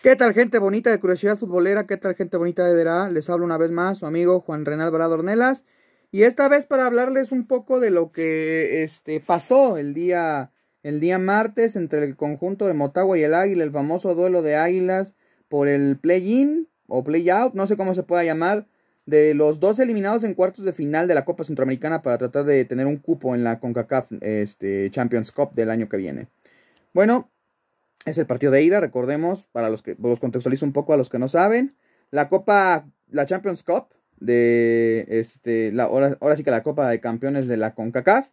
¿Qué tal gente bonita de Curiosidad Futbolera? ¿Qué tal gente bonita de Dera? Les hablo una vez más su amigo Juan Renal Varadornelas Y esta vez para hablarles un poco de lo que este, pasó el día, el día martes entre el conjunto de Motagua y el Águila, el famoso duelo de Águilas por el play-in o play-out, no sé cómo se pueda llamar, de los dos eliminados en cuartos de final de la Copa Centroamericana para tratar de tener un cupo en la CONCACAF este, Champions Cup del año que viene. Bueno, es el partido de ida, recordemos, para los que los contextualizo un poco a los que no saben. La Copa, la Champions Cup, de este, la, ahora, ahora sí que la Copa de Campeones de la CONCACAF,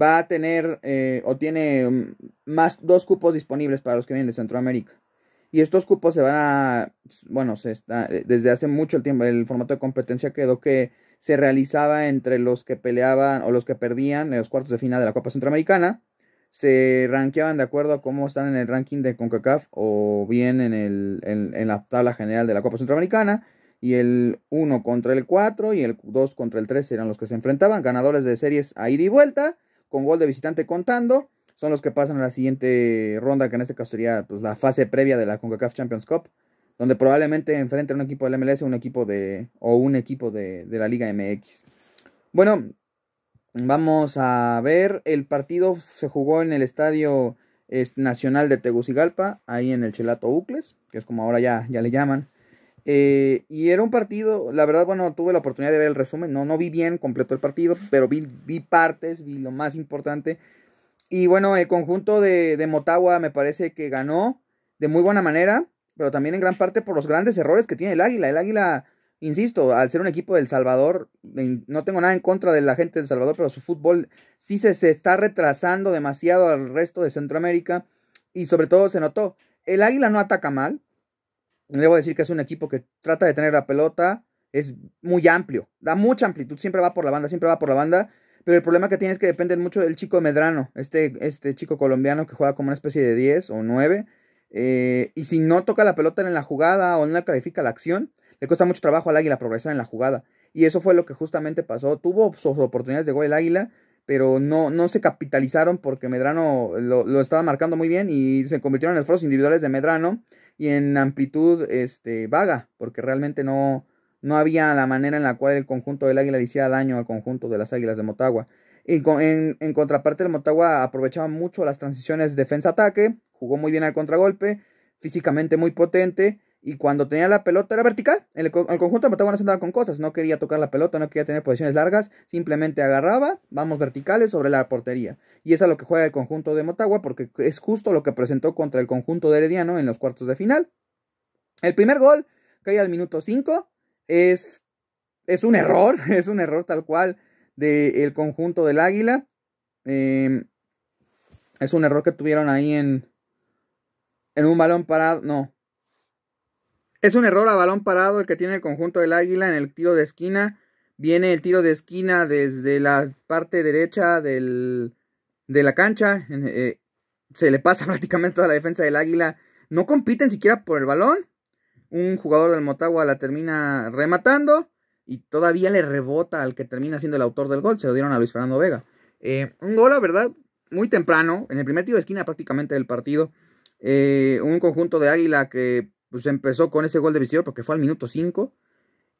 va a tener eh, o tiene mm, más dos cupos disponibles para los que vienen de Centroamérica. Y estos cupos se van a, bueno, se está, eh, desde hace mucho el tiempo, el formato de competencia quedó que se realizaba entre los que peleaban o los que perdían en los cuartos de final de la Copa Centroamericana se rankeaban de acuerdo a cómo están en el ranking de CONCACAF o bien en, el, en, la tabla general de la Copa Centroamericana. Y el 1 contra el 4 y el 2 contra el 3 eran los que se enfrentaban. Ganadores de series a ida y vuelta, con gol de visitante contando. Son los que pasan a la siguiente ronda, que en este caso sería pues, la fase previa de la CONCACAF Champions Cup donde probablemente enfrenten un equipo del MLS un equipo de, o un equipo de, de, la Liga MX. Bueno, Vamos a ver, el partido se jugó en el Estadio Nacional de Tegucigalpa, ahí en el Chelato Ucles, que es como ahora ya, ya le llaman. Eh, y era un partido, la verdad, bueno, tuve la oportunidad de ver el resumen, no, no vi bien completo el partido, pero vi, partes, vi lo más importante. Y bueno, el conjunto de, de Motagua me parece que ganó de muy buena manera, pero también en gran parte por los grandes errores que tiene el Águila. El Águila insisto, al ser un equipo del Salvador, no tengo nada en contra de la gente del Salvador, pero su fútbol sí se, está retrasando demasiado al resto de Centroamérica y sobre todo se notó. El Águila no ataca mal. Le Debo decir que es un equipo que trata de tener la pelota, es muy amplio, da mucha amplitud, siempre va por la banda, siempre va por la banda. Pero el problema que tiene es que depende mucho del chico Medrano, este, este chico colombiano que juega como una especie de 10 o 9. Eh, y si no toca la pelota en la jugada o no la califica la acción, le cuesta mucho trabajo al Águila progresar en la jugada. Y eso fue lo que justamente pasó. Tuvo sus oportunidades de gol el Águila, pero no, no se capitalizaron porque Medrano lo, estaba marcando muy bien y se convirtieron en esfuerzos individuales de Medrano y en amplitud este, vaga, porque realmente no, no había la manera en la cual el conjunto del Águila le hiciera daño al conjunto de las Águilas de Motagua. en, en contraparte, el Motagua aprovechaba mucho las transiciones defensa-ataque, jugó muy bien al contragolpe, físicamente muy potente, y cuando tenía la pelota era vertical. El, conjunto de Motagua se andaba con cosas, no quería tocar la pelota, no quería tener posiciones largas, simplemente agarraba, vamos verticales sobre la portería. Y es a lo que juega el conjunto de Motagua porque es justo lo que presentó contra el conjunto de Herediano en los cuartos de final. El primer gol, que hay al minuto 5, es, es un error, es un error tal cual del conjunto del Águila. Em, es un error que tuvieron ahí en, en un balón parado, no, es un error a balón parado el que tiene el conjunto del Águila en el tiro de esquina. Viene el tiro de esquina desde la parte derecha de la cancha. Eh, se le pasa prácticamente toda la defensa del Águila. No compiten siquiera por el balón. Un jugador del Motagua la termina rematando y todavía le rebota al que termina siendo el autor del gol. Se lo dieron a Luis Fernando Vega. Eh, un gol, la verdad, muy temprano, en el primer tiro de esquina prácticamente del partido. Eh, un conjunto de Águila que pues empezó con ese gol de visión porque fue al minuto 5.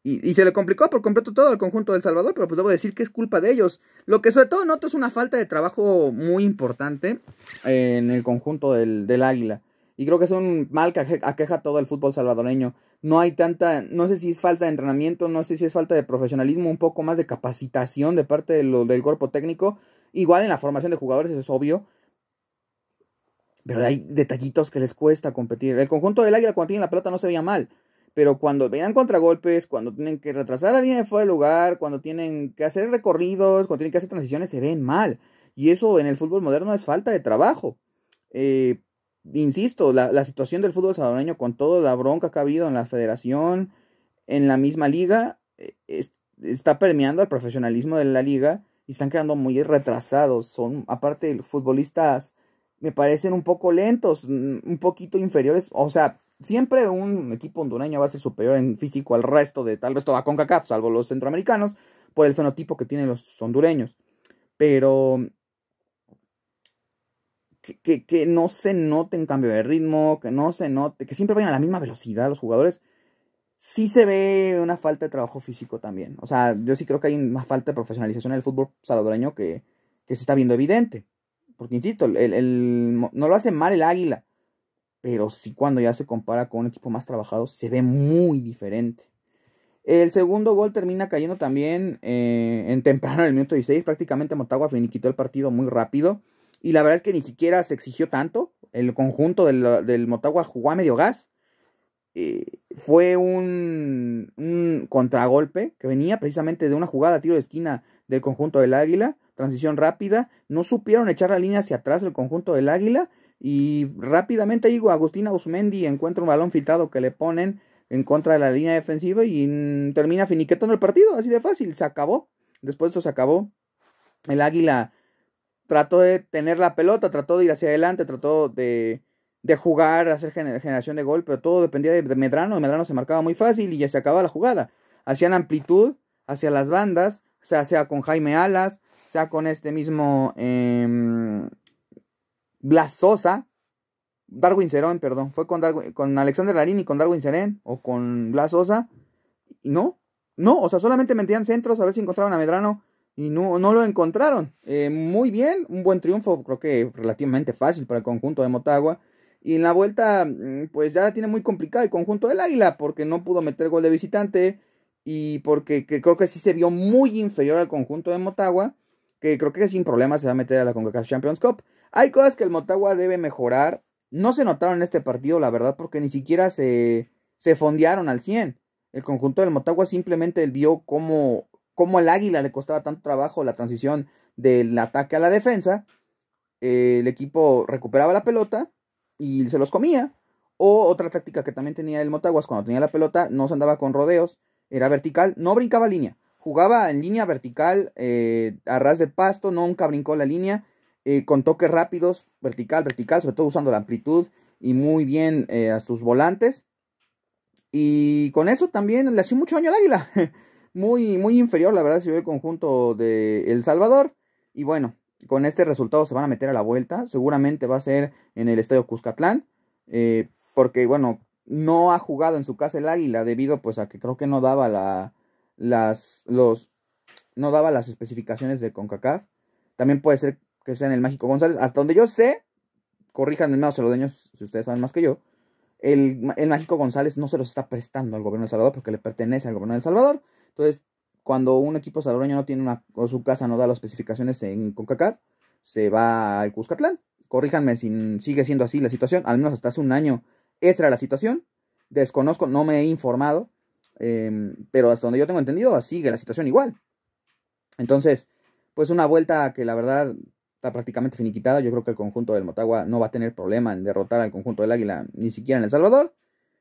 Y, se le complicó por completo todo el conjunto del Salvador, pero pues debo decir que es culpa de ellos. Lo que sobre todo noto es una falta de trabajo muy importante en el conjunto del, del Águila. Y creo que es un mal que aqueja todo el fútbol salvadoreño. No hay tanta, no sé si es falta de entrenamiento, no sé si es falta de profesionalismo, un poco más de capacitación de parte del cuerpo técnico. Igual en la formación de jugadores, eso es obvio. Pero hay detallitos que les cuesta competir. El conjunto del águila cuando tienen la plata no se veía mal. Pero cuando veían contragolpes, cuando tienen que retrasar a alguien fuera de lugar, cuando tienen que hacer recorridos, cuando tienen que hacer transiciones, se ven mal. Y eso en el fútbol moderno es falta de trabajo. Eh, insisto, la, situación del fútbol salvadoreño con toda la bronca que ha habido en la federación, en la misma liga, eh, está permeando al profesionalismo de la liga y están quedando muy retrasados. Son, aparte, futbolistas me parecen un poco lentos, mm, un poquito inferiores. O sea, siempre un equipo hondureño va a ser superior en físico al resto de tal vez toda CONCACAF, salvo los centroamericanos, por el fenotipo que tienen los hondureños. Pero que, que, no se note un cambio de ritmo, que no se note, que siempre vayan a la misma velocidad los jugadores. Sí se ve una falta de trabajo físico también. O sea, yo sí creo que hay una falta de profesionalización en el fútbol salvadoreño que, que se está viendo evidente. Porque insisto, el, no lo hace mal el águila. Pero sí cuando ya se compara con un equipo más trabajado, se ve muy diferente. El segundo gol termina cayendo también eh, en temprano, en el minuto 16. Prácticamente Motagua finiquitó el partido muy rápido. Y la verdad es que ni siquiera se exigió tanto. El conjunto del, Motagua jugó a medio gas. Eh, fue un, un, contragolpe que venía precisamente de una jugada a tiro de esquina del conjunto del Águila transición rápida, no supieron echar la línea hacia atrás el conjunto del Águila y rápidamente digo, Agustín Ausmendi encuentra un balón filtrado que le ponen en contra de la línea defensiva y termina finiquetando el partido, así de fácil, se acabó. Después de esto se acabó. El Águila trató de tener la pelota, trató de ir hacia adelante, trató de, de jugar, hacer generación de gol, pero todo dependía de, Medrano. Medrano se marcaba muy fácil y ya se acababa la jugada. Hacían amplitud hacia las bandas, o sea, sea con Jaime Alas, sea con este mismo eh, Sosa. Darwin Cerón, perdón, fue con, Darwin, con Alexander Larín y con Darwin Serén. o con Sosa. no, no, o sea, solamente metían centros a ver si encontraban a Medrano y no, no lo encontraron. Eh, muy bien, un buen triunfo, creo que relativamente fácil para el conjunto de Motagua. Y en la vuelta, mm, pues ya la tiene muy complicada el conjunto del Águila, porque no pudo meter gol de visitante y porque creo que sí se vio muy inferior al conjunto de Motagua que creo que sin problema se va a meter a la CONCACAF Champions Cup. Hay cosas que el Motagua debe mejorar. No se notaron en este partido, la verdad, porque ni siquiera se, fondearon al 100. El conjunto del Motagua simplemente vio cómo, al el Águila le costaba tanto trabajo la transición del ataque a la defensa. Eh, el equipo recuperaba la pelota y se los comía. O otra táctica que también tenía el Motaguas cuando tenía la pelota, no se andaba con rodeos, era vertical, no brincaba línea. Jugaba en línea vertical, eh, a ras de pasto, nunca brincó la línea, eh, con toques rápidos, vertical, vertical, sobre todo usando la amplitud y muy bien eh, a sus volantes. Y con eso también le hacía mucho daño al águila. muy, muy inferior, la verdad, si ve el conjunto de El Salvador. Y bueno, con este resultado se van a meter a la vuelta. Seguramente va a ser en el Estadio Cuscatlán. porque, bueno, no ha jugado en su casa el Águila debido pues a que creo que no daba la, las, los, no daba las especificaciones de CONCACAF. También puede ser que sea en el Mágico González. Hasta donde yo sé, corrijanme más saludeños, si ustedes saben más que yo. El, Mágico González no se los está prestando al gobierno de Salvador porque le pertenece al gobierno de Salvador. Entonces, cuando un equipo salvadoreño no tiene una, o su casa no da las especificaciones en CONCACAF, se va al Cuscatlán. Corríjanme si sigue siendo así la situación, al menos hasta hace un año esa era la situación. Desconozco, no me he informado, Em, pero hasta donde yo tengo entendido, sigue la situación igual. Entonces, pues una vuelta que la verdad está prácticamente finiquitada. Yo creo que el conjunto del Motagua no va a tener problema en derrotar al conjunto del Águila, ni siquiera en El Salvador.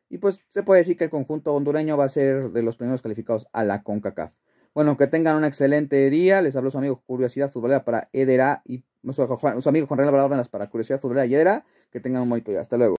Y pues se puede decir que el conjunto hondureño va a ser de los primeros calificados a la CONCACAF. Bueno, que tengan un excelente día. Les hablo su amigo Curiosidad Futbolera para Edera y su, amigo Juan Real para Curiosidad Futbolera y Edera. Que tengan un bonito día. Hasta luego.